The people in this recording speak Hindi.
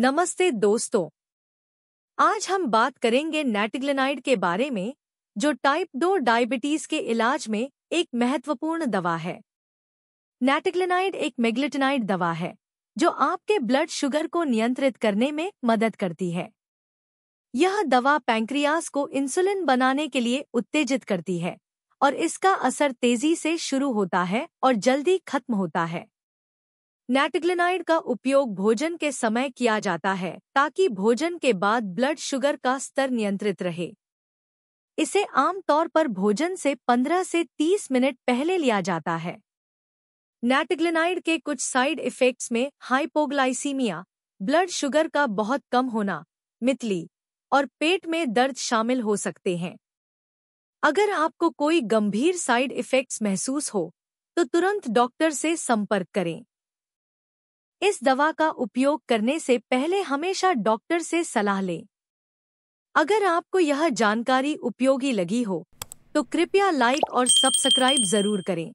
नमस्ते दोस्तों आज हम बात करेंगे नेटिग्लेनाइड के बारे में जो टाइप 2 डायबिटीज के इलाज में एक महत्वपूर्ण दवा है नेटिग्लेनाइड एक मेग्लिटिनाइड दवा है जो आपके ब्लड शुगर को नियंत्रित करने में मदद करती है यह दवा पैंक्रियास को इंसुलिन बनाने के लिए उत्तेजित करती है और इसका असर तेजी से शुरू होता है और जल्दी खत्म होता है नैटिग्लिनाइड का उपयोग भोजन के समय किया जाता है ताकि भोजन के बाद ब्लड शुगर का स्तर नियंत्रित रहे इसे आमतौर पर भोजन से 15 से 30 मिनट पहले लिया जाता है नैटिग्लिनाइड के कुछ साइड इफेक्ट्स में हाइपोग्लाइसीमिया ब्लड शुगर का बहुत कम होना मितली और पेट में दर्द शामिल हो सकते हैं अगर आपको कोई गंभीर साइड इफेक्ट्स महसूस हो तो तुरंत डॉक्टर से संपर्क करें इस दवा का उपयोग करने से पहले हमेशा डॉक्टर से सलाह लें अगर आपको यह जानकारी उपयोगी लगी हो तो कृपया लाइक और सब्सक्राइब जरूर करें